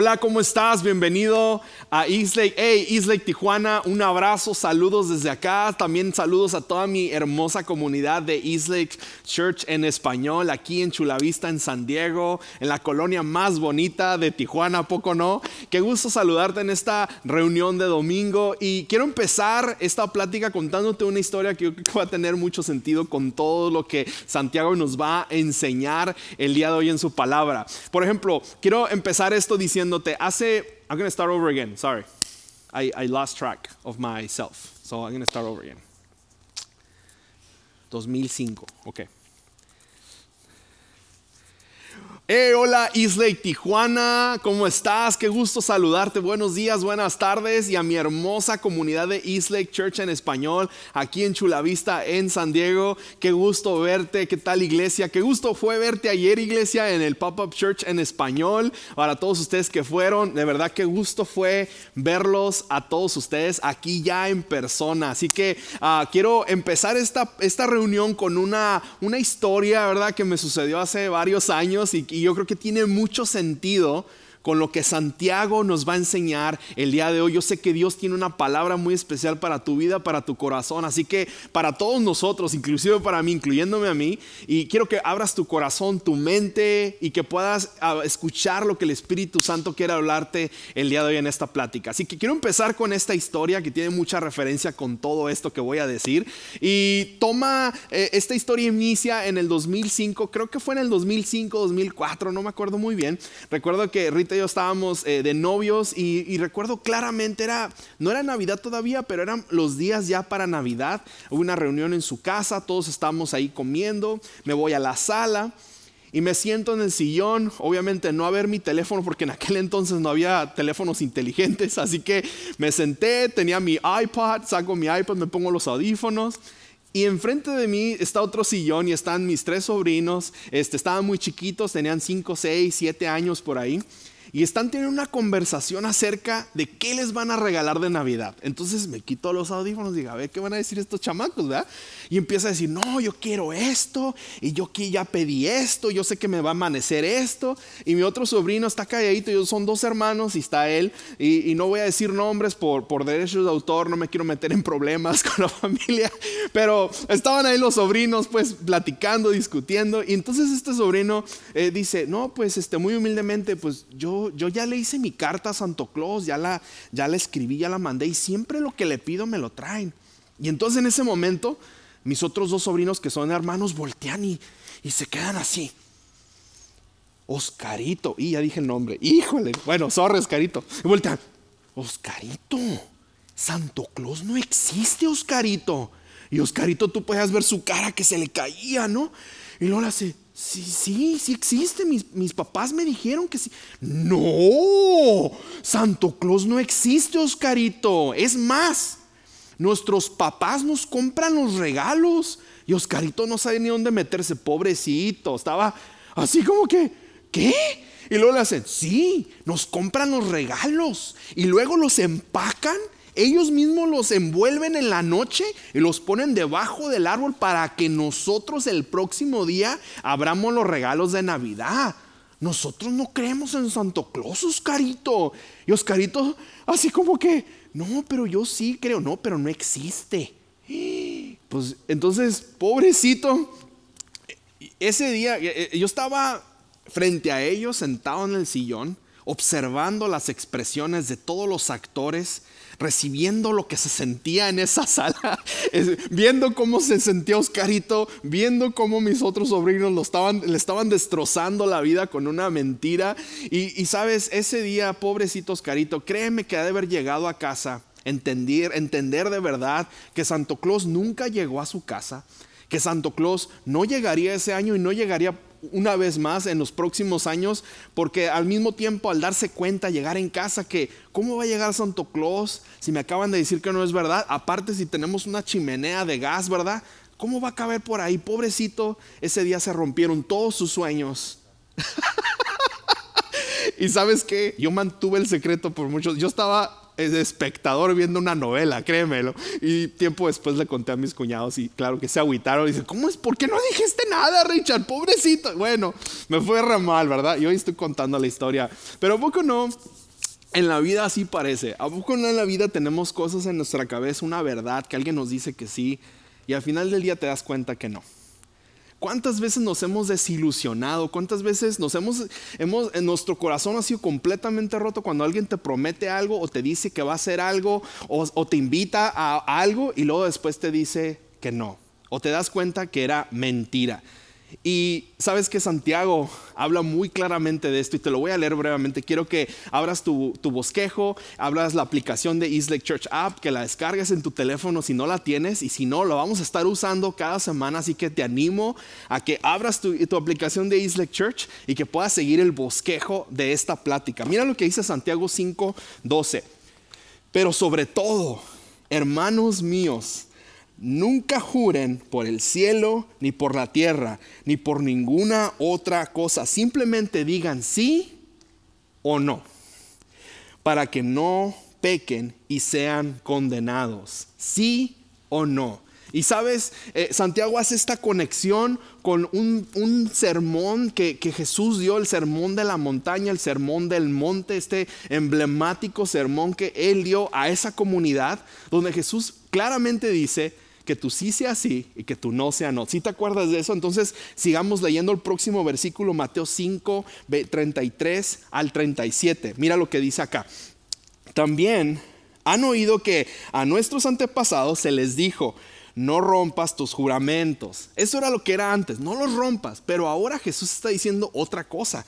Hola, ¿cómo estás? Bienvenido a Eastlake. Hey, Eastlake, Tijuana, un abrazo, saludos desde acá. También saludos a toda mi hermosa comunidad de Eastlake Church en español, aquí en Chulavista, en San Diego, en la colonia más bonita de Tijuana, poco no? Qué gusto saludarte en esta reunión de domingo. Y quiero empezar esta plática contándote una historia que que va a tener mucho sentido con todo lo que Santiago nos va a enseñar el día de hoy en su palabra. Por ejemplo, quiero empezar esto diciendo diciéndote, hace, I'm going to start over again, sorry. I, I lost track of myself, so I'm going to start over again. 2005, ok. Eh, hola Islay Tijuana, ¿cómo estás? Qué gusto saludarte. Buenos días, buenas tardes y a mi hermosa comunidad de Islay Church en español, aquí en Chulavista, en San Diego. Qué gusto verte, qué tal iglesia. Qué gusto fue verte ayer iglesia en el Pop-Up Church en español. Para todos ustedes que fueron, de verdad qué gusto fue verlos a todos ustedes aquí ya en persona. Así que ah, quiero empezar esta, esta reunión con una, una historia, ¿verdad? Que me sucedió hace varios años y que y yo creo que tiene mucho sentido con lo que Santiago nos va a enseñar el día de hoy. Yo sé que Dios tiene una palabra muy especial para tu vida, para tu corazón. Así que para todos nosotros, inclusive para mí, incluyéndome a mí, y quiero que abras tu corazón, tu mente y que puedas ah, escuchar lo que el Espíritu Santo quiere hablarte el día de hoy en esta plática. Así que quiero empezar con esta historia que tiene mucha referencia con todo esto que voy a decir. Y toma, eh, esta historia inicia en el 2005, creo que fue en el 2005, 2004, no me acuerdo muy bien. Recuerdo que Rita estábamos eh, de novios y, recuerdo claramente, era, no era Navidad todavía, pero eran los días ya para Navidad. Hubo una reunión en su casa, todos estábamos ahí comiendo, me voy a la sala y me siento en el sillón, obviamente no a ver mi teléfono porque en aquel entonces no había teléfonos inteligentes, así que me senté, tenía mi iPod, saco mi iPod, me pongo los audífonos. Y enfrente de mí está otro sillón y están mis tres sobrinos. Este, estaban muy chiquitos, tenían 5, 6, 7 años por ahí y están teniendo una conversación acerca de qué les van a regalar de Navidad. Entonces me quito los audífonos y digo, a ver, ¿qué van a decir estos chamacos, verdad? Y empieza a decir, no, yo quiero esto, y yo aquí ya pedí esto, yo sé que me va a amanecer esto, y mi otro sobrino está calladito, yo son dos hermanos y está él, y, no voy a decir nombres por, por derechos de autor, no me quiero meter en problemas con la familia, pero estaban ahí los sobrinos pues platicando, discutiendo, y entonces este sobrino eh, dice, no, pues este, muy humildemente, pues yo yo, ya le hice mi carta a Santo Claus, ya la, ya la escribí, ya la mandé y siempre lo que le pido me lo traen. Y entonces en ese momento mis otros dos sobrinos que son hermanos voltean y, se quedan así. Oscarito, y ya dije el nombre, híjole, bueno, zorro Oscarito, y voltean, Oscarito, Santo Claus no existe Oscarito. Y Oscarito tú podías ver su cara que se le caía, ¿no? Y luego le hace, Sí, sí, sí existe. Mis, papás me dijeron que sí. No, Santo Claus no existe, Oscarito. Es más, nuestros papás nos compran los regalos. Y Oscarito no sabe ni dónde meterse, pobrecito. Estaba así como que, ¿qué? Y luego le hacen, sí, nos compran los regalos. Y luego los empacan ellos mismos los envuelven en la noche y los ponen debajo del árbol para que nosotros el próximo día abramos los regalos de Navidad. Nosotros no creemos en Santo Claus, Oscarito. Y Oscarito, así como que, no, pero yo sí creo, no, pero no existe. Pues entonces, pobrecito, ese día eh, eh, yo estaba frente a ellos, sentado en el sillón, observando las expresiones de todos los actores recibiendo lo que se sentía en esa sala, viendo cómo se sentía Oscarito, viendo cómo mis otros sobrinos lo estaban, le estaban destrozando la vida con una mentira. Y, sabes, ese día, pobrecito Oscarito, créeme que ha de haber llegado a casa, entender, entender de verdad que Santo Claus nunca llegó a su casa, que Santo Claus no llegaría ese año y no llegaría una vez más en los próximos años, porque al mismo tiempo al darse cuenta, llegar en casa, que ¿cómo va a llegar Santo Claus? Si me acaban de decir que no es verdad, aparte si tenemos una chimenea de gas, ¿verdad? ¿Cómo va a caber por ahí? Pobrecito, ese día se rompieron todos sus sueños. y sabes qué, yo mantuve el secreto por muchos, yo estaba es espectador viendo una novela, créemelo. Y tiempo después le conté a mis cuñados y claro que se agüitaron. Dice ¿cómo es? ¿Por qué no dijiste nada, Richard? Pobrecito. Bueno, me fue re mal, ¿verdad? Y hoy estoy contando la historia. Pero ¿a poco no? En la vida así parece. ¿A poco no en la vida tenemos cosas en nuestra cabeza, una verdad que alguien nos dice que sí y al final del día te das cuenta que no? ¿Cuántas veces nos hemos desilusionado? ¿Cuántas veces nos hemos, en nuestro corazón ha sido completamente roto cuando alguien te promete algo o te dice que va a hacer algo o, te invita a algo y luego después te dice que no? O te das cuenta que era mentira. Y sabes que Santiago habla muy claramente de esto y te lo voy a leer brevemente. Quiero que abras tu, bosquejo, abras la aplicación de Isla Church App, que la descargues en tu teléfono si no la tienes y si no, la vamos a estar usando cada semana. Así que te animo a que abras tu, aplicación de Isla Church y que puedas seguir el bosquejo de esta plática. Mira lo que dice Santiago 5:12. Pero sobre todo, hermanos míos, Nunca juren por el cielo, ni por la tierra, ni por ninguna otra cosa. Simplemente digan sí o no, para que no pequen y sean condenados. Sí o no. Y sabes, eh, Santiago hace esta conexión con un, sermón que, que, Jesús dio, el sermón de la montaña, el sermón del monte, este emblemático sermón que él dio a esa comunidad, donde Jesús claramente dice, que tu sí sea sí y que tú no sea no. Si te acuerdas de eso, entonces sigamos leyendo el próximo versículo, Mateo 5, 33 al 37. Mira lo que dice acá. También han oído que a nuestros antepasados se les dijo, no rompas tus juramentos. Eso era lo que era antes, no los rompas. Pero ahora Jesús está diciendo otra cosa.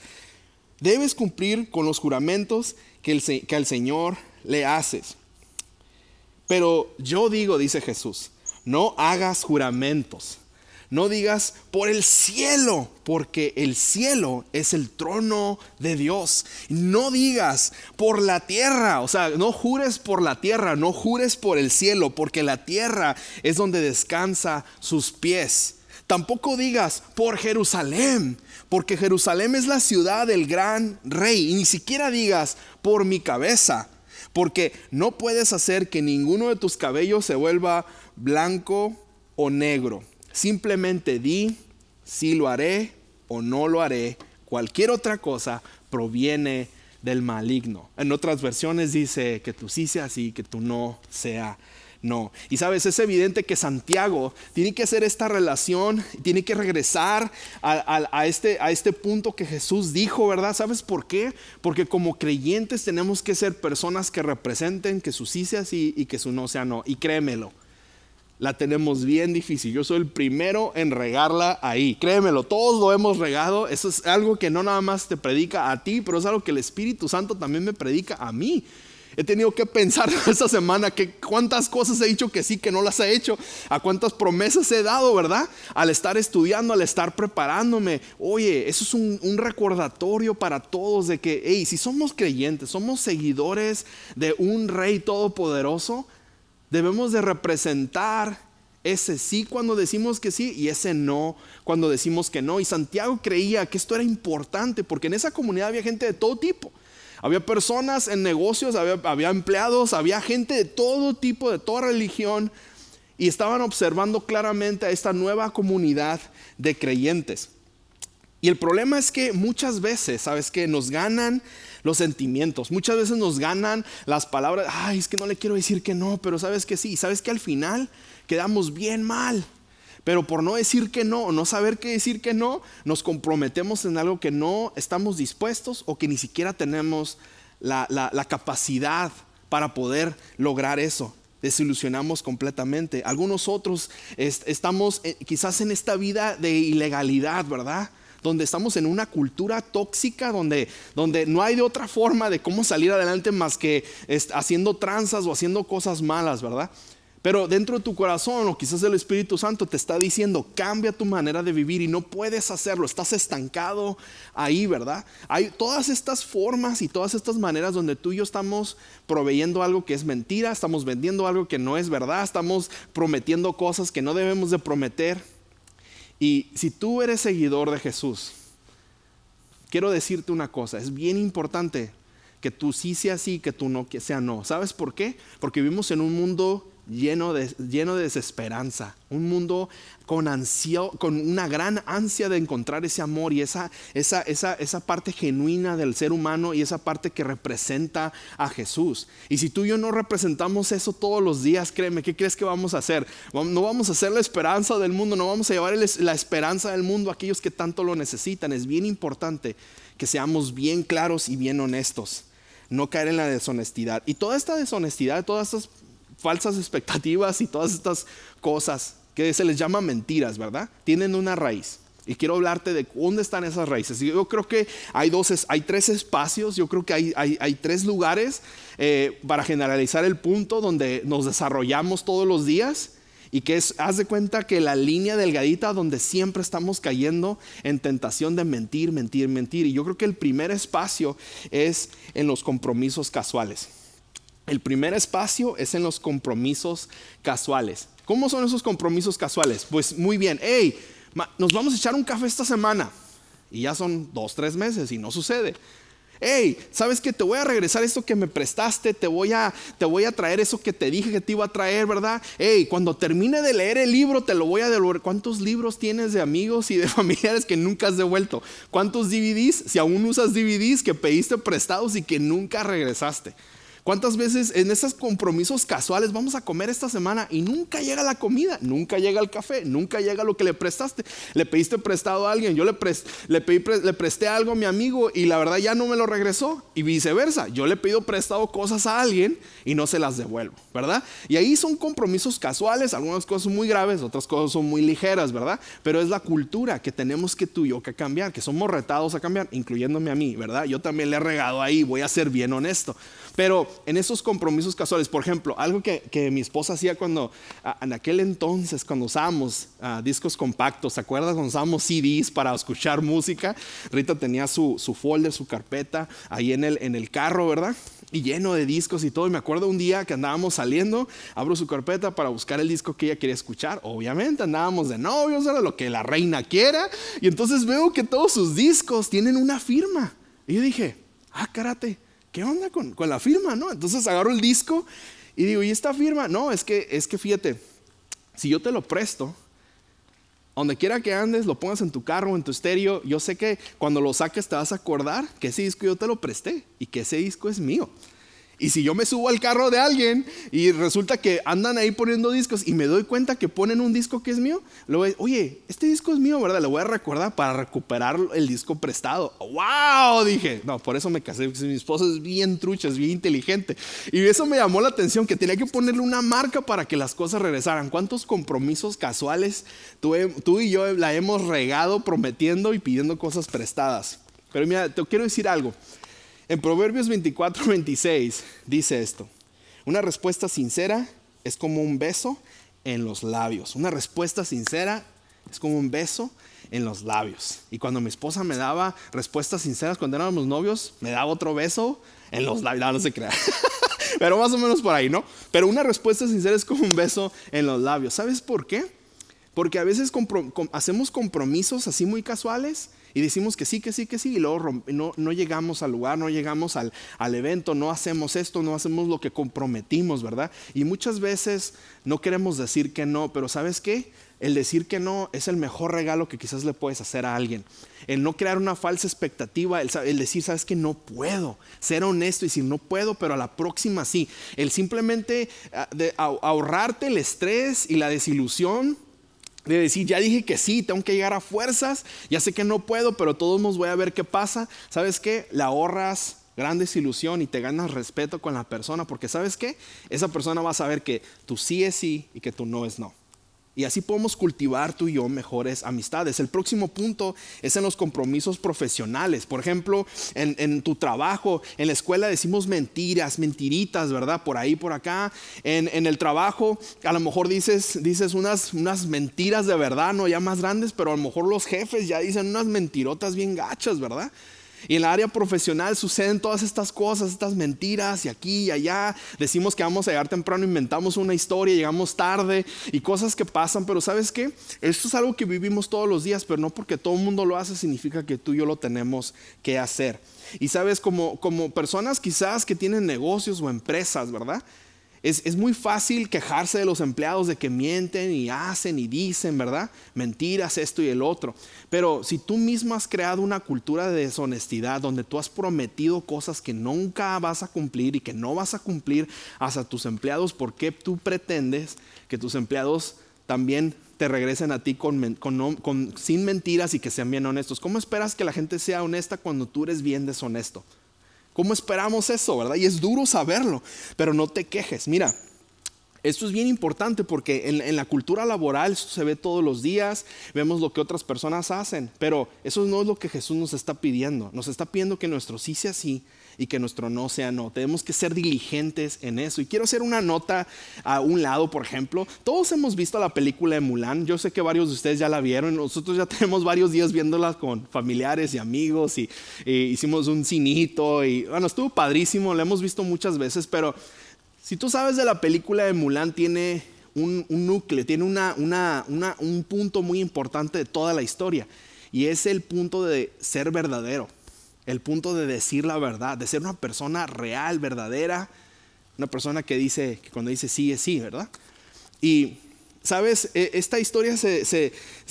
Debes cumplir con los juramentos que, el, que al Señor le haces. Pero yo digo, dice Jesús, no hagas juramentos. No digas por el cielo, porque el cielo es el trono de Dios. No digas por la tierra, o sea, no jures por la tierra, no jures por el cielo, porque la tierra es donde descansa sus pies. Tampoco digas por Jerusalén, porque Jerusalén es la ciudad del gran rey. Y ni siquiera digas por mi cabeza, porque no puedes hacer que ninguno de tus cabellos se vuelva blanco o negro. Simplemente di si lo haré o no lo haré. Cualquier otra cosa proviene del maligno. En otras versiones dice que tú sí sea y que tú no sea no. Y sabes, es evidente que Santiago tiene que hacer esta relación, tiene que regresar a, este, a este punto que Jesús dijo, ¿verdad? ¿Sabes por qué? Porque como creyentes tenemos que ser personas que representen que su sí sea sí y que su no sea no. Y créemelo, la tenemos bien difícil. Yo soy el primero en regarla ahí. Créemelo, todos lo hemos regado. Eso es algo que no nada más te predica a ti, pero es algo que el Espíritu Santo también me predica a mí. He tenido que pensar esta semana que cuántas cosas he dicho que sí, que no las he hecho, a cuántas promesas he dado, ¿verdad? Al estar estudiando, al estar preparándome. Oye, eso es un, un recordatorio para todos de que, hey, si somos creyentes, somos seguidores de un rey todopoderoso, Debemos de representar ese sí cuando decimos que sí y ese no cuando decimos que no. Y Santiago creía que esto era importante porque en esa comunidad había gente de todo tipo. Había personas en negocios, había, había, empleados, había gente de todo tipo, de toda religión, y estaban observando claramente a esta nueva comunidad de creyentes. Y el problema es que muchas veces, ¿sabes qué? Nos ganan los sentimientos, muchas veces nos ganan las palabras, ay, es que no le quiero decir que no, pero sabes que sí, sabes que al final quedamos bien mal. Pero por no decir que no no saber qué decir que no, nos comprometemos en algo que no estamos dispuestos o que ni siquiera tenemos la, capacidad para poder lograr eso desilusionamos completamente. Algunos otros estamos eh, quizás en esta vida de ilegalidad, ¿verdad? donde estamos en una cultura tóxica, donde, donde no hay de otra forma de cómo salir adelante más que haciendo tranzas o haciendo cosas malas, ¿verdad? Pero dentro de tu corazón o quizás el Espíritu Santo te está diciendo, cambia tu manera de vivir y no puedes hacerlo, estás estancado ahí, ¿verdad? Hay todas estas formas y todas estas maneras donde tú y yo estamos proveyendo algo que es mentira, estamos vendiendo algo que no es verdad, estamos prometiendo cosas que no debemos de prometer. Y si tú eres seguidor de Jesús, quiero decirte una cosa, es bien importante que tú sí sea sí, que tú no sea no. ¿Sabes por qué? Porque vivimos en un mundo lleno de, lleno de desesperanza, un mundo con, ansio, con una gran ansia de encontrar ese amor y esa, esa, esa, esa parte genuina del ser humano y esa parte que representa a Jesús. Y si tú y yo no representamos eso todos los días, créeme, ¿qué crees que vamos a hacer? No vamos a ser la esperanza del mundo, no vamos a llevar la esperanza del mundo a aquellos que tanto lo necesitan. Es bien importante que seamos bien claros y bien honestos no caer en la deshonestidad. Y toda esta deshonestidad, todas estas falsas expectativas y todas estas cosas que se les llama mentiras, ¿verdad? Tienen una raíz. Y quiero hablarte de dónde están esas raíces. Yo creo que hay, dos, hay tres espacios, yo creo que hay, tres lugares eh, para generalizar el punto donde nos desarrollamos todos los días y que es, haz de cuenta que la línea delgadita donde siempre estamos cayendo en tentación de mentir, mentir, mentir. Y yo creo que el primer espacio es en los compromisos casuales. El primer espacio es en los compromisos casuales. ¿Cómo son esos compromisos casuales? Pues muy bien, hey, nos vamos a echar un café esta semana. Y ya son dos, tres meses y no sucede. Hey, ¿sabes que Te voy a regresar esto que me prestaste, te voy, a, te voy a traer eso que te dije que te iba a traer, ¿verdad? Hey, cuando termine de leer el libro te lo voy a devolver. ¿Cuántos libros tienes de amigos y de familiares que nunca has devuelto? ¿Cuántos DVDs, si aún usas DVDs que pediste prestados y que nunca regresaste? ¿Cuántas veces en esos compromisos casuales vamos a comer esta semana y nunca llega la comida, nunca llega el café, nunca llega lo que le prestaste? Le pediste prestado a alguien, yo le, le, presté algo a mi amigo y la verdad ya no me lo regresó y viceversa. Yo le pido prestado cosas a alguien y no se las devuelvo, ¿verdad? Y ahí son compromisos casuales, algunas cosas son muy graves, otras cosas son muy ligeras, ¿verdad? Pero es la cultura que tenemos que tú que cambiar, que somos retados a cambiar, incluyéndome a mí, ¿verdad? Yo también le he regado ahí, voy a ser bien honesto. Pero en esos compromisos casuales, por ejemplo, algo que, que mi esposa hacía cuando, en aquel entonces, cuando usábamos ah, discos compactos, ¿se acuerdas? Cuando usábamos CDs para escuchar música, Rita tenía su, su folder, su carpeta ahí en el, en el carro, ¿verdad? Y lleno de discos y todo. Y me acuerdo un día que andábamos saliendo, abro su carpeta para buscar el disco que ella quería escuchar. Obviamente andábamos de novios, era lo que la reina quiera. Y entonces veo que todos sus discos tienen una firma. Y yo dije, ah, karate ¿qué onda con, la firma? ¿no? Entonces agarro el disco y digo, ¿y esta firma? No, es que, es que fíjate, si yo te lo presto, donde quiera que andes, lo pongas en tu carro, en tu estéreo, yo sé que cuando lo saques te vas a acordar que ese disco yo te lo presté y que ese disco es mío. Y si yo me subo al carro de alguien y resulta que andan ahí poniendo discos y me doy cuenta que ponen un disco que es mío, lo voy, oye, este disco es mío, ¿verdad? Lo voy a recordar para recuperar el disco prestado. ¡Wow! Dije, no, por eso me casé, porque mi esposo es bien trucha, es bien inteligente. Y eso me llamó la atención, que tenía que ponerle una marca para que las cosas regresaran. ¿Cuántos compromisos casuales tú y yo la hemos regado prometiendo y pidiendo cosas prestadas? Pero mira, te quiero decir algo. En Proverbios 24, 26 dice esto. Una respuesta sincera es como un beso en los labios. Una respuesta sincera es como un beso en los labios. Y cuando mi esposa me daba respuestas sinceras cuando éramos novios, me daba otro beso en los labios. No, se crea. Pero más o menos por ahí, ¿no? Pero una respuesta sincera es como un beso en los labios. ¿Sabes por qué? Porque a veces hacemos compromisos así muy casuales y decimos que sí, que sí, que sí, y luego no, no, llegamos al lugar, no llegamos al, evento, no hacemos esto, no hacemos lo que comprometimos, ¿verdad? Y muchas veces no queremos decir que no, pero ¿sabes qué? El decir que no es el mejor regalo que quizás le puedes hacer a alguien. El no crear una falsa expectativa, el, el decir, ¿sabes qué? No puedo. Ser honesto y decir, no puedo, pero a la próxima sí. El simplemente ah, ahorrarte el estrés y la desilusión de decir, ya dije que sí, tengo que llegar a fuerzas, ya sé que no puedo, pero todos nos voy a ver qué pasa. ¿Sabes qué? La ahorras gran desilusión y te ganas respeto con la persona, porque ¿sabes qué? Esa persona va a saber que tú sí es sí y que tú no es no. Y así podemos cultivar tú y yo mejores amistades. El próximo punto es en los compromisos profesionales. Por ejemplo, en, tu trabajo, en la escuela decimos mentiras, mentiritas, ¿verdad? Por ahí, por acá. En, el trabajo, a lo mejor dices, dices unas, unas mentiras de verdad, no ya más grandes, pero a lo mejor los jefes ya dicen unas mentirotas bien gachas, ¿verdad? Y en el área profesional suceden todas estas cosas, estas mentiras y aquí y allá. Decimos que vamos a llegar temprano, inventamos una historia, llegamos tarde y cosas que pasan. Pero sabes qué? Esto es algo que vivimos todos los días, pero no porque todo el mundo lo hace significa que tú y yo lo tenemos que hacer. Y sabes, como, como personas quizás que tienen negocios o empresas, ¿verdad? Es, muy fácil quejarse de los empleados de que mienten y hacen y dicen, ¿verdad? Mentiras, esto y el otro. Pero si tú mismo has creado una cultura de deshonestidad donde tú has prometido cosas que nunca vas a cumplir y que no vas a cumplir hasta tus empleados, ¿por qué tú pretendes que tus empleados también te regresen a ti sin mentiras y que sean bien honestos? ¿Cómo esperas que la gente sea honesta cuando tú eres bien deshonesto? ¿Cómo esperamos eso, verdad? Y es duro saberlo, pero no te quejes. Mira, esto es bien importante porque en, la cultura laboral se ve todos los días, vemos lo que otras personas hacen, pero eso no es lo que Jesús nos está pidiendo. Nos está pidiendo que nuestro sí sea sí y que nuestro no sea no. Tenemos que ser diligentes en eso. Y quiero hacer una nota a un lado, por ejemplo. Todos hemos visto la película de Mulan. Yo sé que varios de ustedes ya la vieron. Nosotros ya tenemos varios días viéndola con familiares y amigos y, hicimos un cinito y bueno, estuvo padrísimo. La hemos visto muchas veces, pero si tú sabes de la película de Mulan, tiene un, núcleo, tiene un punto muy importante de toda la historia. Y es el punto de ser verdadero el punto de decir la verdad, de ser una persona real, verdadera, una persona que dice, que cuando dice sí es sí, ¿verdad? Y, ¿sabes? E, esta historia se,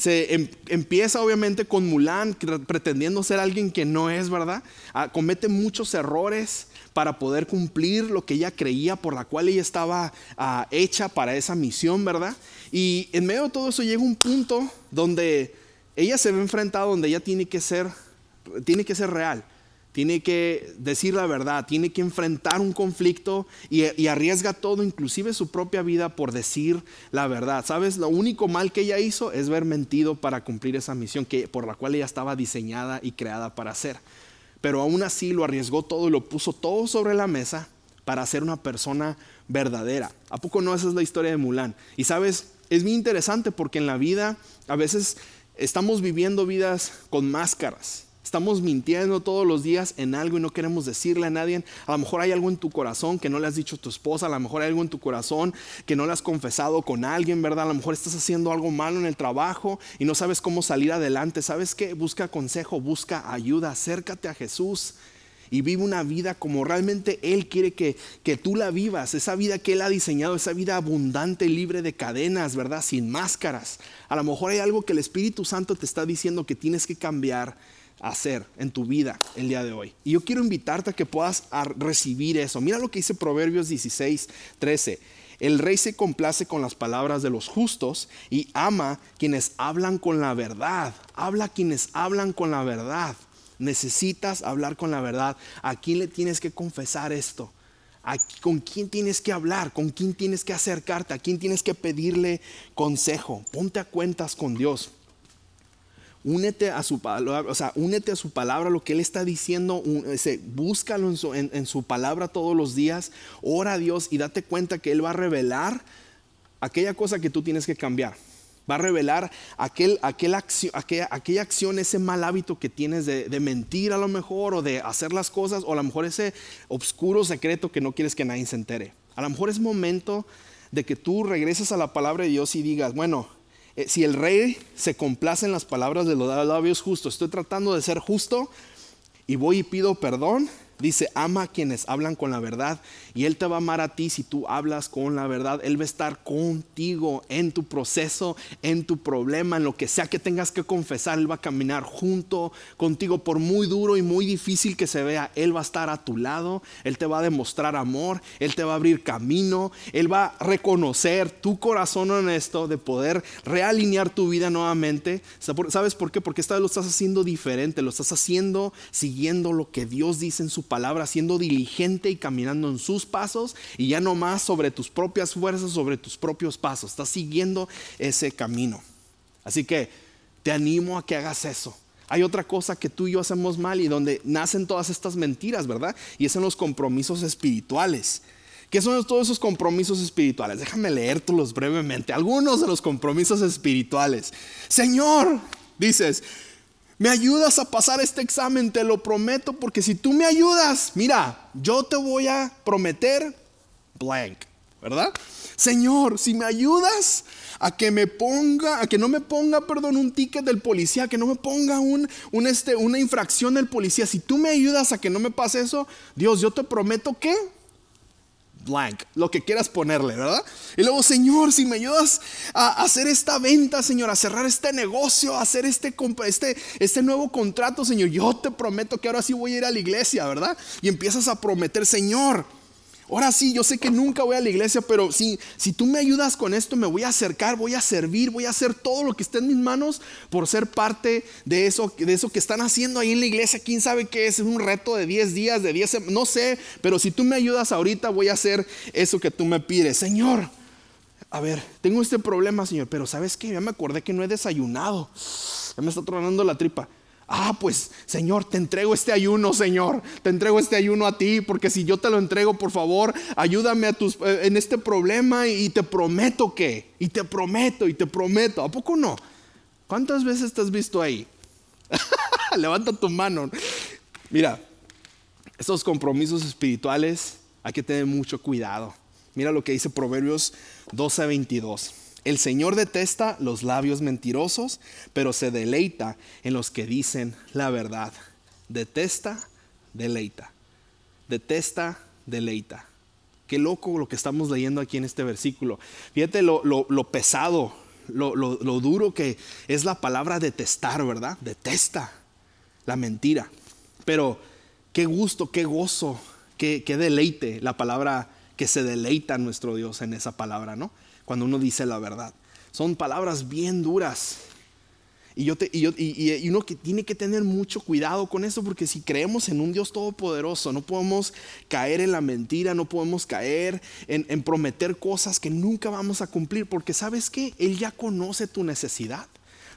em, empieza obviamente con Mulan pretendiendo ser alguien que no es, ¿verdad? Ah, comete muchos errores para poder cumplir lo que ella creía, por la cual ella estaba ah, hecha para esa misión, ¿verdad? Y en medio de todo eso llega un punto donde ella se ve enfrentada, donde ella tiene que ser tiene que ser real, tiene que decir la verdad, tiene que enfrentar un conflicto y, arriesga todo, inclusive su propia vida, por decir la verdad. ¿Sabes? Lo único mal que ella hizo es ver mentido para cumplir esa misión que, por la cual ella estaba diseñada y creada para hacer. Pero aún así lo arriesgó todo y lo puso todo sobre la mesa para ser una persona verdadera. ¿A poco no esa es la historia de Mulan? Y sabes, es muy interesante porque en la vida a veces estamos viviendo vidas con máscaras Estamos mintiendo todos los días en algo y no queremos decirle a nadie. A lo mejor hay algo en tu corazón que no le has dicho a tu esposa, a lo mejor hay algo en tu corazón que no le has confesado con alguien, ¿verdad? A lo mejor estás haciendo algo malo en el trabajo y no sabes cómo salir adelante. ¿Sabes qué? Busca consejo, busca ayuda, acércate a Jesús y vive una vida como realmente Él quiere que, que, tú la vivas, esa vida que Él ha diseñado, esa vida abundante, libre de cadenas, ¿verdad? Sin máscaras. A lo mejor hay algo que el Espíritu Santo te está diciendo que tienes que cambiar hacer en tu vida el día de hoy. Y yo quiero invitarte a que puedas recibir eso. Mira lo que dice Proverbios 16, 13. El rey se complace con las palabras de los justos y ama quienes hablan con la verdad. Habla quienes hablan con la verdad. Necesitas hablar con la verdad. ¿A quién le tienes que confesar esto? ¿Con quién tienes que hablar? ¿Con quién tienes que acercarte? ¿A quién tienes que pedirle consejo? Ponte a cuentas con Dios únete a su palabra, o sea, únete a su palabra, lo que Él está diciendo, búscalo en su, palabra todos los días, ora a Dios y date cuenta que Él va a revelar aquella cosa que tú tienes que cambiar. Va a revelar aquel, aquella, aquella, acción, ese mal hábito que tienes de, de, mentir a lo mejor o de hacer las cosas o a lo mejor ese oscuro secreto que no quieres que nadie se entere. A lo mejor es momento de que tú regreses a la palabra de Dios y digas, bueno, eh, si el rey se complace en las palabras de los labios justos, estoy tratando de ser justo y voy y pido perdón, Dice, ama a quienes hablan con la verdad y Él te va a amar a ti si tú hablas con la verdad. Él va a estar contigo en tu proceso, en tu problema, en lo que sea que tengas que confesar. Él va a caminar junto contigo por muy duro y muy difícil que se vea. Él va a estar a tu lado, Él te va a demostrar amor, Él te va a abrir camino, Él va a reconocer tu corazón honesto de poder realinear tu vida nuevamente. ¿Sabes por qué? Porque esta vez lo estás haciendo diferente, lo estás haciendo siguiendo lo que Dios dice en su Palabra siendo diligente y caminando en sus pasos y ya no más sobre tus propias fuerzas, sobre tus propios pasos. Estás siguiendo ese camino. Así que te animo a que hagas eso. Hay otra cosa que tú y yo hacemos mal y donde nacen todas estas mentiras, ¿verdad? Y es en los compromisos espirituales. ¿Qué son todos esos compromisos espirituales? Déjame leértelos brevemente. Algunos de los compromisos espirituales. Señor, dices, me ayudas a pasar este examen, te lo prometo, porque si tú me ayudas, mira, yo te voy a prometer blank, ¿verdad? Señor, si me ayudas a que me ponga, a que no me ponga, perdón, un ticket del policía, que no me ponga un, este, una infracción del policía, si tú me ayudas a que no me pase eso, Dios, yo te prometo que blank, lo que quieras ponerle, ¿verdad? Y luego, Señor, si me ayudas a hacer esta venta, Señor, a cerrar este negocio, a hacer este, este, este nuevo contrato, Señor, yo te prometo que ahora sí voy a ir a la iglesia, ¿verdad? Y empiezas a prometer, Señor, Ahora sí, yo sé que nunca voy a la iglesia, pero si, si tú me ayudas con esto, me voy a acercar, voy a servir, voy a hacer todo lo que esté en mis manos por ser parte de eso, de eso que están haciendo ahí en la iglesia. ¿Quién sabe qué es? Es un reto de 10 días, de 10 no sé, pero si tú me ayudas ahorita, voy a hacer eso que tú me pides. Señor, a ver, tengo este problema, Señor, pero ¿sabes qué? Ya me acordé que no he desayunado. Ya me está tronando la tripa ah, pues Señor, te entrego este ayuno, Señor, te entrego este ayuno a ti, porque si yo te lo entrego, por favor, ayúdame eh, en este problema y te prometo que, y te prometo, y te prometo, ¿a poco no? ¿Cuántas veces te has visto ahí? Levanta tu mano. Mira, estos compromisos espirituales hay que tener mucho cuidado. Mira lo que dice Proverbios 12, 22. El Señor detesta los labios mentirosos, pero se deleita en los que dicen la verdad. Detesta, deleita. Detesta, deleita. Qué loco lo que estamos leyendo aquí en este versículo. Fíjate lo, pesado, lo, duro que es la palabra detestar, ¿verdad? Detesta la mentira. Pero qué gusto, qué gozo, qué, deleite la palabra que se deleita nuestro Dios en esa palabra, ¿no? cuando uno dice la verdad. Son palabras bien duras. Y, yo te, y, yo, uno que tiene que tener mucho cuidado con eso, porque si creemos en un Dios todopoderoso, no podemos caer en la mentira, no podemos caer en, en prometer cosas que nunca vamos a cumplir, porque sabes que Él ya conoce tu necesidad.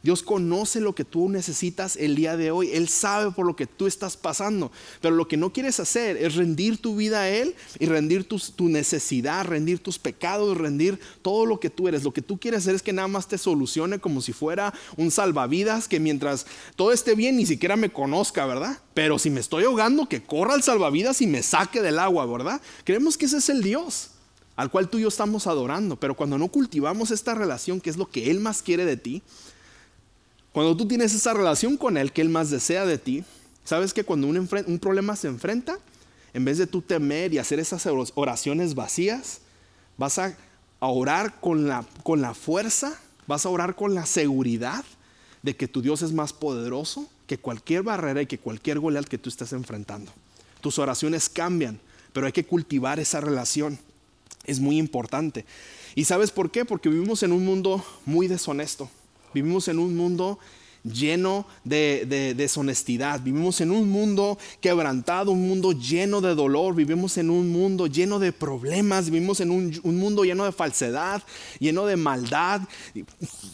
Dios conoce lo que tú necesitas el día de hoy. Él sabe por lo que tú estás pasando. Pero lo que no quieres hacer es rendir tu vida a Él y rendir tu, necesidad, rendir tus pecados, rendir todo lo que tú eres. Lo que tú quieres hacer es que nada más te solucione como si fuera un salvavidas que mientras todo esté bien ni siquiera me conozca, ¿verdad? Pero si me estoy ahogando, que corra el salvavidas y me saque del agua, ¿verdad? Creemos que ese es el Dios al cual tú y yo estamos adorando, pero cuando no cultivamos esta relación, que es lo que Él más quiere de ti, cuando tú tienes esa relación con Él que Él más desea de ti, sabes que cuando un, problema se enfrenta, en vez de tú temer y hacer esas oraciones vacías, vas a, orar con la, con la fuerza, vas a orar con la seguridad de que tu Dios es más poderoso que cualquier barrera y que cualquier goleal que tú estés enfrentando. Tus oraciones cambian, pero hay que cultivar esa relación. Es muy importante. ¿Y sabes por qué? Porque vivimos en un mundo muy deshonesto. Vivimos en un mundo lleno de, deshonestidad, vivimos en un mundo quebrantado, un mundo lleno de dolor, vivimos en un mundo lleno de problemas, vivimos en un, mundo lleno de falsedad, lleno de maldad,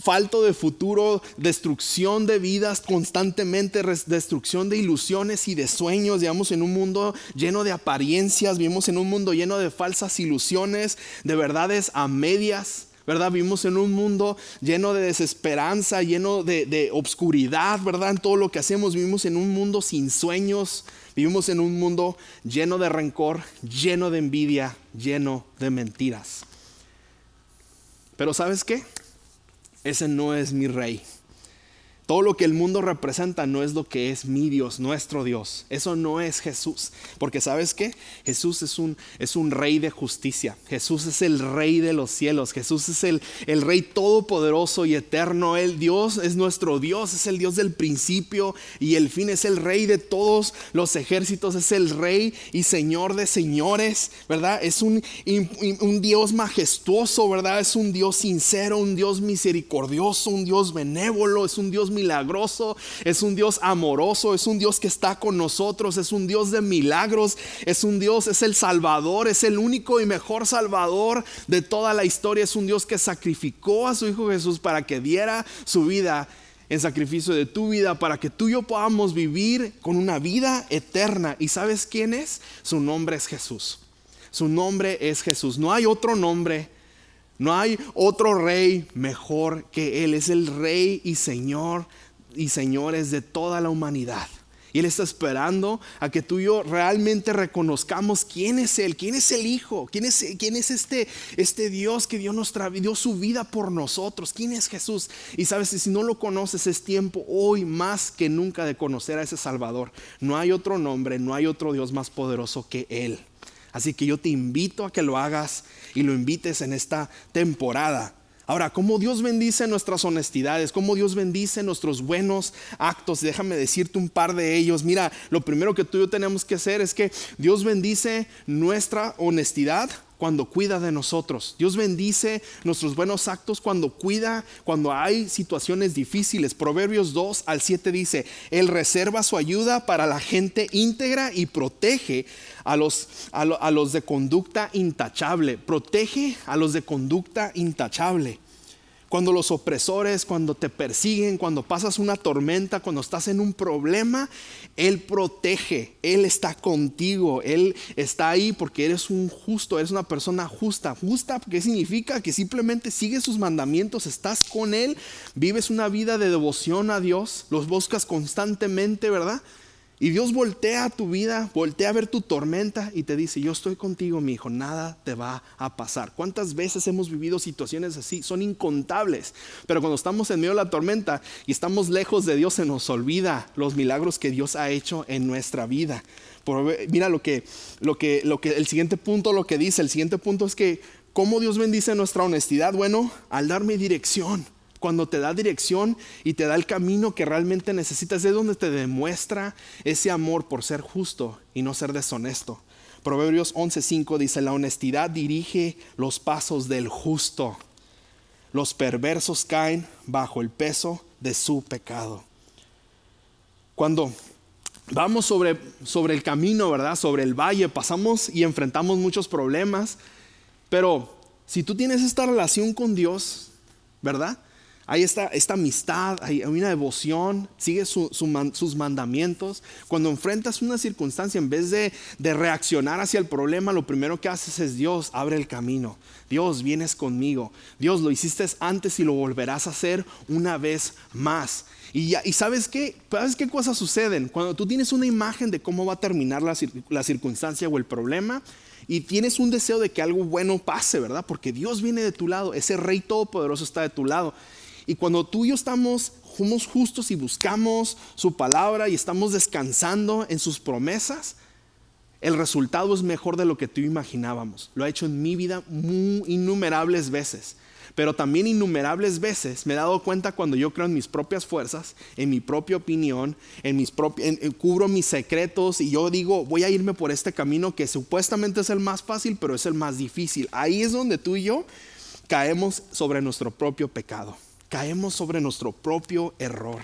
falto de futuro, destrucción de vidas constantemente, destrucción de ilusiones y de sueños, vivimos en un mundo lleno de apariencias, vivimos en un mundo lleno de falsas ilusiones, de verdades a medias. ¿verdad? Vivimos en un mundo lleno de desesperanza, lleno de, de obscuridad, ¿verdad? En todo lo que hacemos, vivimos en un mundo sin sueños, vivimos en un mundo lleno de rencor, lleno de envidia, lleno de mentiras. Pero ¿sabes qué? Ese no es mi rey. Todo lo que el mundo representa no es lo que es mi Dios, nuestro Dios. Eso no es Jesús. Porque sabes qué? Jesús es un, es un rey de justicia. Jesús es el rey de los cielos. Jesús es el, el rey todopoderoso y eterno. El Dios es nuestro Dios. Es el Dios del principio y el fin. Es el rey de todos los ejércitos. Es el rey y señor de señores. ¿Verdad? Es un, un Dios majestuoso. ¿Verdad? Es un Dios sincero, un Dios misericordioso, un Dios benévolo. Es un Dios milagroso, es un Dios amoroso, es un Dios que está con nosotros, es un Dios de milagros, es un Dios, es el Salvador, es el único y mejor Salvador de toda la historia, es un Dios que sacrificó a su Hijo Jesús para que diera su vida en sacrificio de tu vida para que tú y yo podamos vivir con una vida eterna. ¿Y sabes quién es? Su nombre es Jesús. Su nombre es Jesús. No hay otro nombre no hay otro rey mejor que Él. Es el rey y señor y señores de toda la humanidad. Y Él está esperando a que tú y yo realmente reconozcamos quién es Él, quién es el Hijo, quién es, quién es este, este Dios que Dios nos dio su vida por nosotros, quién es Jesús. Y sabes, si no lo conoces, es tiempo hoy más que nunca de conocer a ese Salvador. No hay otro nombre, no hay otro Dios más poderoso que Él. Así que yo te invito a que lo hagas y lo invites en esta temporada. Ahora, como Dios bendice nuestras honestidades? como Dios bendice nuestros buenos actos? Déjame decirte un par de ellos. Mira, lo primero que tú y yo tenemos que hacer es que Dios bendice nuestra honestidad cuando cuida de nosotros. Dios bendice nuestros buenos actos cuando cuida, cuando hay situaciones difíciles. Proverbios 2 al 7 dice, Él reserva su ayuda para la gente íntegra y protege a los, a, a los de conducta intachable. Protege a los de conducta intachable cuando los opresores, cuando te persiguen, cuando pasas una tormenta, cuando estás en un problema, Él protege, Él está contigo, Él está ahí porque eres un justo, eres una persona justa. Justa, ¿qué significa? Que simplemente sigues sus mandamientos, estás con Él, vives una vida de devoción a Dios, los buscas constantemente, ¿verdad? Y Dios voltea a tu vida, voltea a ver tu tormenta y te dice, yo estoy contigo, mi hijo, nada te va a pasar. ¿Cuántas veces hemos vivido situaciones así? Son incontables. Pero cuando estamos en medio de la tormenta y estamos lejos de Dios, se nos olvida los milagros que Dios ha hecho en nuestra vida. mira lo que, lo que, lo que, el siguiente punto, lo que dice, el siguiente punto es que, ¿cómo Dios bendice nuestra honestidad? Bueno, al darme dirección cuando te da dirección y te da el camino que realmente necesitas, es donde te demuestra ese amor por ser justo y no ser deshonesto. Proverbios 11:5 dice, la honestidad dirige los pasos del justo. Los perversos caen bajo el peso de su pecado. Cuando vamos sobre, sobre el camino, ¿verdad? Sobre el valle, pasamos y enfrentamos muchos problemas, pero si tú tienes esta relación con Dios, ¿verdad? hay esta, amistad, hay una devoción, sigue sus mandamientos. Cuando enfrentas una circunstancia, en vez de, reaccionar hacia el problema, lo primero que haces es Dios, abre el camino. Dios, vienes conmigo. Dios, lo hiciste antes y lo volverás a hacer una vez más. Y, sabes qué, sabes qué cosas suceden cuando tú tienes una imagen de cómo va a terminar la, la, circunstancia o el problema y tienes un deseo de que algo bueno pase, ¿verdad? Porque Dios viene de tu lado, ese Rey Todopoderoso está de tu lado. Y cuando tú y yo estamos justos y buscamos su palabra y estamos descansando en sus promesas, el resultado es mejor de lo que tú imaginábamos. Lo ha hecho en mi vida innumerables veces. Pero también innumerables veces me he dado cuenta cuando yo creo en mis propias fuerzas, en mi propia opinión, en mis cubro mis secretos y yo digo, voy a irme por este camino que supuestamente es el más fácil, pero es el más difícil. Ahí es donde tú y yo caemos sobre nuestro propio pecado caemos sobre nuestro propio error.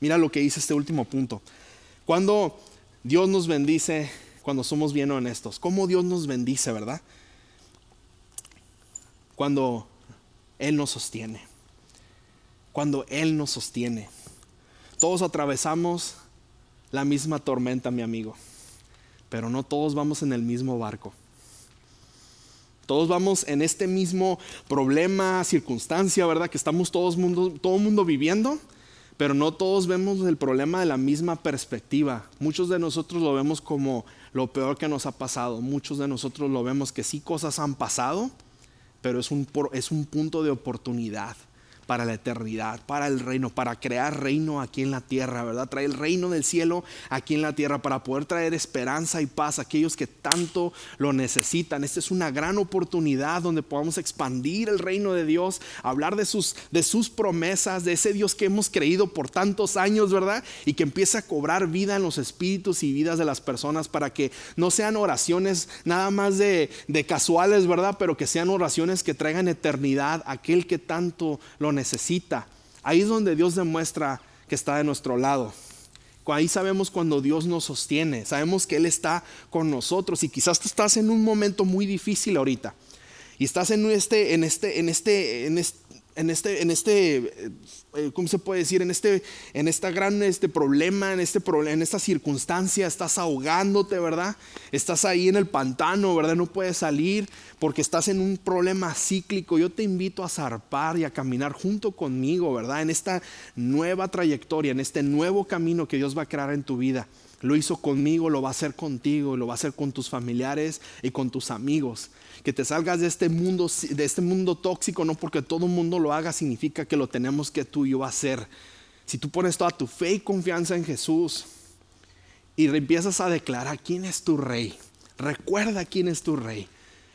Mira lo que dice este último punto. Cuando Dios nos bendice, cuando somos bien honestos, ¿cómo Dios nos bendice, verdad? Cuando Él nos sostiene. Cuando Él nos sostiene. Todos atravesamos la misma tormenta, mi amigo, pero no todos vamos en el mismo barco. Todos vamos en este mismo problema, circunstancia, ¿verdad? Que estamos todos mundo, todo mundo viviendo, pero no todos vemos el problema de la misma perspectiva. Muchos de nosotros lo vemos como lo peor que nos ha pasado. Muchos de nosotros lo vemos que sí cosas han pasado, pero es un, es un punto de oportunidad para la eternidad, para el reino, para crear reino aquí en la tierra, ¿verdad? Traer el reino del cielo aquí en la tierra para poder traer esperanza y paz a aquellos que tanto lo necesitan. Esta es una gran oportunidad donde podamos expandir el reino de Dios, hablar de sus, de sus promesas, de ese Dios que hemos creído por tantos años, ¿verdad? Y que empiece a cobrar vida en los espíritus y vidas de las personas para que no sean oraciones nada más de, casuales, ¿verdad? Pero que sean oraciones que traigan eternidad a aquel que tanto lo necesita. Ahí es donde Dios demuestra que está de nuestro lado. Ahí sabemos cuando Dios nos sostiene, sabemos que Él está con nosotros y quizás tú estás en un momento muy difícil ahorita y estás en este, en este, en este, en este, en este, en este eh, eh, ¿cómo se puede decir? En este, en esta gran este problema, en este problema, en esta circunstancia, estás ahogándote, ¿verdad? Estás ahí en el pantano, ¿verdad? No puedes salir porque estás en un problema cíclico. Yo te invito a zarpar y a caminar junto conmigo, ¿verdad? En esta nueva trayectoria, en este nuevo camino que Dios va a crear en tu vida. Lo hizo conmigo, lo va a hacer contigo, lo va a hacer con tus familiares y con tus amigos. Que te salgas de este mundo, de este mundo tóxico, no porque todo el mundo lo haga, significa que lo tenemos que tú y yo hacer. Si tú pones toda tu fe y confianza en Jesús y empiezas a declarar quién es tu rey, recuerda quién es tu rey.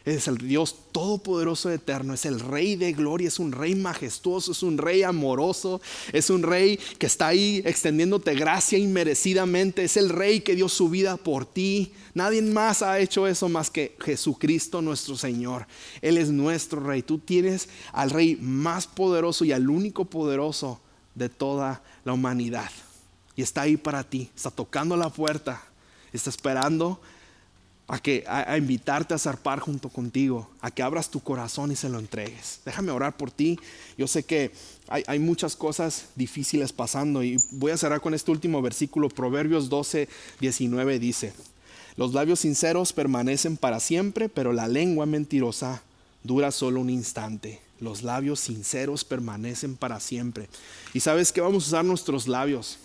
Es el Dios todopoderoso eterno, es el rey de gloria, es un rey majestuoso, es un rey amoroso, es un rey que está ahí extendiéndote gracia inmerecidamente, es el rey que dio su vida por ti. Nadie más ha hecho eso más que Jesucristo nuestro Señor. Él es nuestro rey. Tú tienes al rey más poderoso y al único poderoso de toda la humanidad. Y está ahí para ti, está tocando la puerta, está esperando a, que, a, invitarte a zarpar junto contigo, a que abras tu corazón y se lo entregues. Déjame orar por ti. Yo sé que hay, hay, muchas cosas difíciles pasando y voy a cerrar con este último versículo. Proverbios 12, 19 dice, los labios sinceros permanecen para siempre, pero la lengua mentirosa dura solo un instante. Los labios sinceros permanecen para siempre. ¿Y sabes que vamos a usar nuestros labios?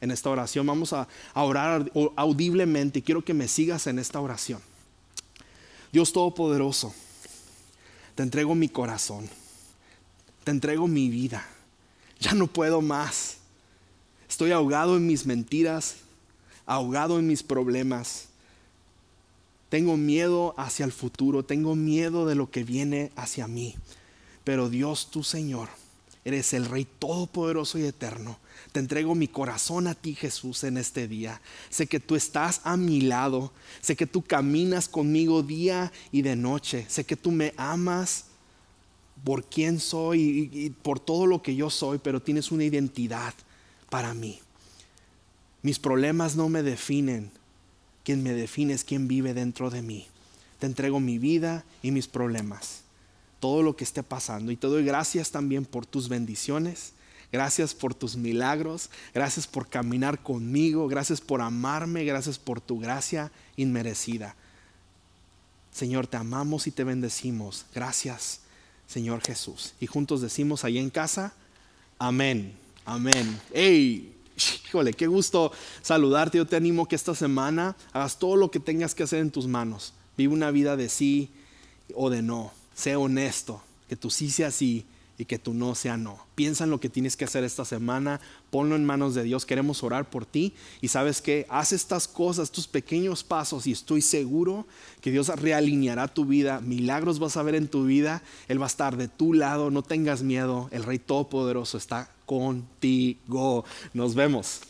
en esta oración. Vamos a, orar audiblemente. Quiero que me sigas en esta oración. Dios Todopoderoso, te entrego mi corazón. Te entrego mi vida. Ya no puedo más. Estoy ahogado en mis mentiras, ahogado en mis problemas. Tengo miedo hacia el futuro, tengo miedo de lo que viene hacia mí. Pero Dios, tu Señor, Eres el Rey Todopoderoso y Eterno. Te entrego mi corazón a ti, Jesús, en este día. Sé que tú estás a mi lado. Sé que tú caminas conmigo día y de noche. Sé que tú me amas por quién soy y, por todo lo que yo soy, pero tienes una identidad para mí. Mis problemas no me definen. Quien me define es quien vive dentro de mí. Te entrego mi vida y mis problemas todo lo que esté pasando. Y te doy gracias también por tus bendiciones. Gracias por tus milagros, gracias por caminar conmigo, gracias por amarme, gracias por tu gracia inmerecida. Señor, te amamos y te bendecimos. Gracias, Señor Jesús. Y juntos decimos ahí en casa, amén, amén. ¡Ey! Híjole, qué gusto saludarte. Yo te animo que esta semana hagas todo lo que tengas que hacer en tus manos. Vive una vida de sí o de no sé honesto, que tú sí sea sí y que tú no sea no. Piensa en lo que tienes que hacer esta semana, ponlo en manos de Dios, queremos orar por ti y sabes que haz estas cosas, tus pequeños pasos y estoy seguro que Dios realineará tu vida, milagros vas a ver en tu vida, Él va a estar de tu lado, no tengas miedo, el Rey Todopoderoso está contigo. Nos vemos.